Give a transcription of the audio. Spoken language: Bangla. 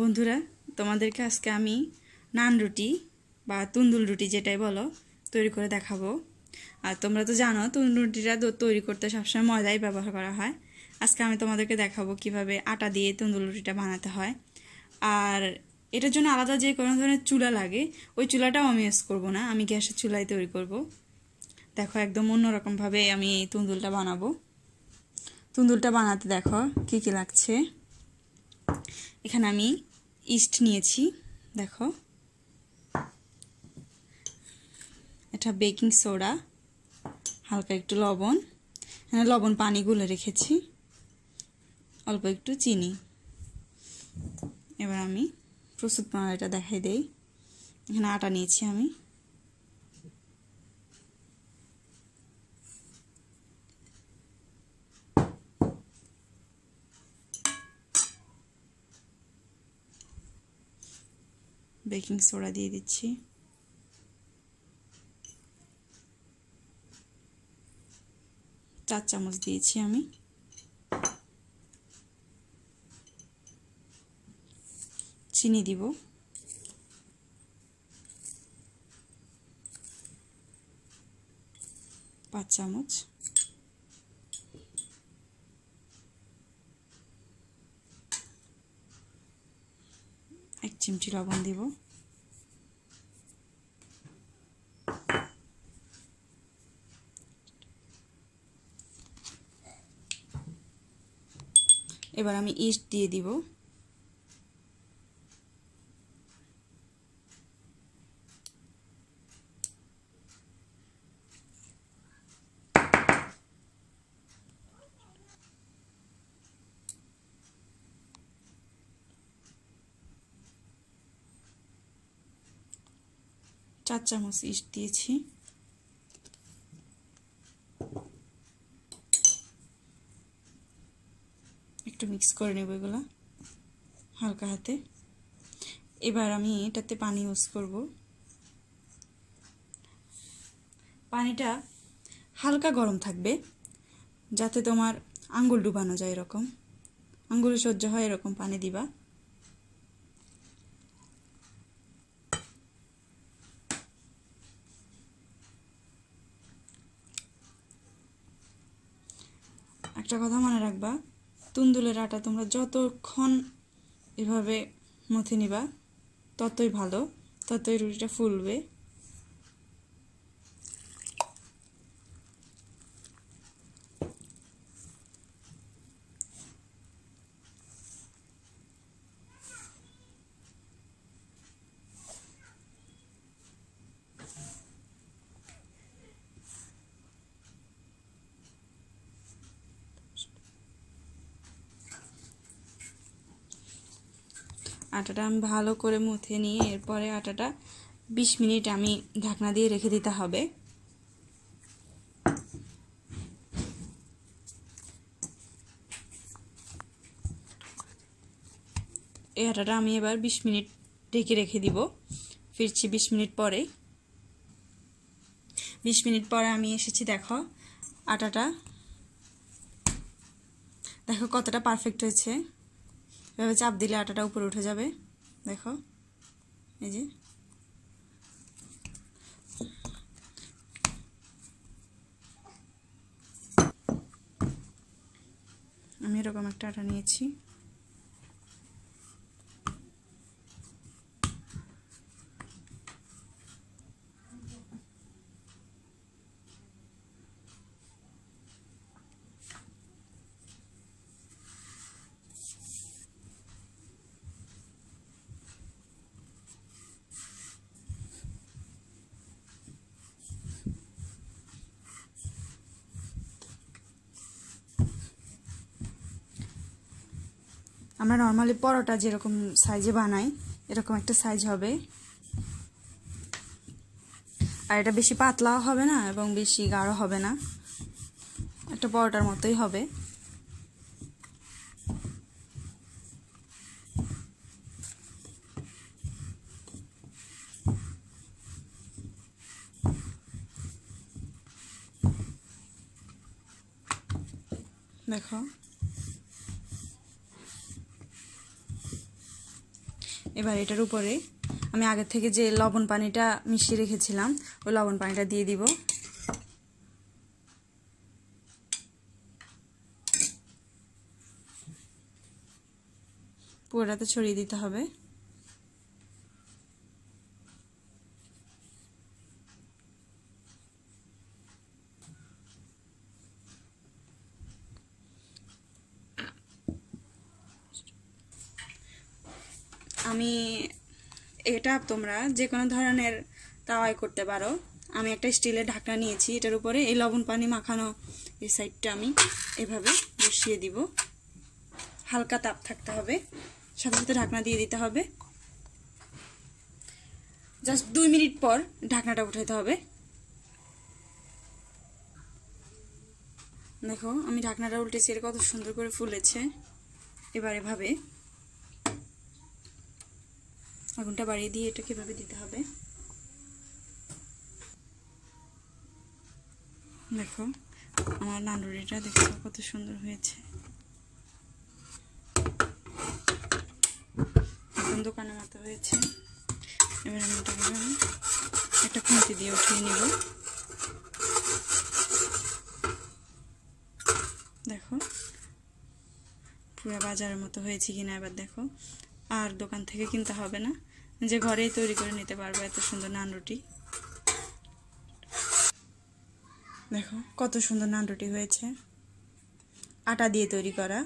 বন্ধুরা তোমাদেরকে আজকে আমি নান রুটি বা তুন্দুল রুটি যেটাই বলো তৈরি করে দেখাবো আর তোমরা তো জানো তুন্দুল রুটিটা তৈরি করতে সবসময় ময়দাই ব্যবহার করা হয় আজকে আমি তোমাদেরকে দেখাবো কিভাবে আটা দিয়ে তুন্দুল রুটিটা বানাতে হয় আর এটার জন্য আলাদা যে কোনো ধরনের চুলা লাগে ওই চুলাটাও আমি ইউজ করবো না আমি গ্যাসের চুলাই তৈরি করব দেখো একদম অন্যরকমভাবে আমি এই তুন্দুলটা বানাবো তুন্দুলটা বানাতে দেখো কী কী লাগছে এখানে আমি ইস্ট নিয়েছি দেখো এটা বেকিং সোডা হালকা একটু লবণ হ্যাঁ লবণ পানি গুলে রেখেছি অল্প একটু চিনি এবার আমি প্রস্তুত প্রণালীটা দেখাই দেই এখানে আটা নিয়েছি আমি বেকিং সোডা দিয়ে দিচ্ছি চার চামচ দিয়েছি আমি চিনি দিব পাঁচ চামচ চিমটি লবণ দিব এবার আমি ইস্ট দিয়ে দিব চার চামচ ইস্ট দিয়েছি একটু মিক্স করে নেব এগুলা হালকা হাতে এবার আমি এটাতে পানি ইউজ করব পানিটা হালকা গরম থাকবে যাতে তোমার আঙ্গুল ডুবানো যায় এরকম আঙ্গুলে সহ্য হয় এরকম পানি দিবা একটা কথা মনে রাখবা তুন্দুলের আটা তোমরা যতক্ষণ এভাবে মথে নিবা ততই ভালো ততই রুটিটা ফুলবে আটাটা আমি ভালো করে মুথে নিয়ে এরপরে আটাটা বিশ মিনিট আমি ঢাকনা দিয়ে রেখে দিতে হবে এই আটাটা আমি এবার বিশ মিনিট ঢেকে রেখে দিব ফিরছি বিশ মিনিট পরে বিশ মিনিট পরে আমি এসেছি দেখো আটাটা দেখো কতটা পারফেক্ট হয়েছে এভাবে চাপ দিলে আটাটা উপরে উঠে যাবে দেখো এই যে আমি এরকম একটা আটা নিয়েছি আমরা নর্মালি পরোটা যেরকম সাইজে বানাই এরকম একটা সাইজ হবে আর এটা বেশি পাতলাও হবে না এবং বেশি গাঢ় হবে না একটা পরোটার মতোই হবে দেখো এবার এটার উপরে আমি আগে থেকে যে লবণ পানিটা মিশিয়ে রেখেছিলাম ওই লবণ পানিটা দিয়ে দিব পুরোটাতে ছড়িয়ে দিতে হবে আমি এটা তোমরা যে কোনো ধরনের তাওয়ায় করতে পারো আমি একটা স্টিলের ঢাকনা নিয়েছি এটার উপরে এই লবণ পানি মাখানো এই সাইডটা আমি এভাবে বসিয়ে দিব হালকা তাপ থাকতে হবে সাথে সাথে ঢাকনা দিয়ে দিতে হবে জাস্ট দুই মিনিট পর ঢাকনাটা উঠাইতে হবে দেখো আমি ঢাকনাটা উল্টেছি এর কত সুন্দর করে ফুলেছে এবার এভাবে আগুনটা বাড়িয়ে দিয়ে এটা কীভাবে দিতে হবে দেখো আমার নানুরিটা দেখো কত সুন্দর হয়েছে এখন দোকানের মতো হয়েছে এবার আমি একটা খুঁতি দিয়ে উঠিয়ে নিব দেখো পুরো বাজারের মতো হয়েছে কিনা এবার দেখো আর দোকান থেকে কিনতে হবে না যে ঘরেই তৈরি করে নিতে পারবো এত সুন্দর নান রুটি দেখো কত সুন্দর নান রুটি হয়েছে আটা দিয়ে তৈরি করা